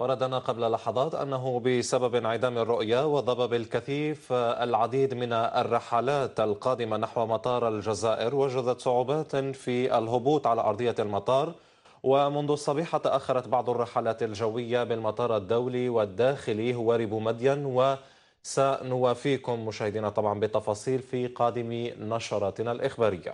وردنا قبل لحظات أنه بسبب انعدام الرؤية وضبب الكثيف العديد من الرحلات القادمة نحو مطار الجزائر وجدت صعوبات في الهبوط على أرضية المطار ومنذ الصبيحة تأخرت بعض الرحلات الجوية بالمطار الدولي والداخلي ريبو مدين وسنوافيكم مشاهدينا طبعا بالتفاصيل في قادم نشراتنا الإخبارية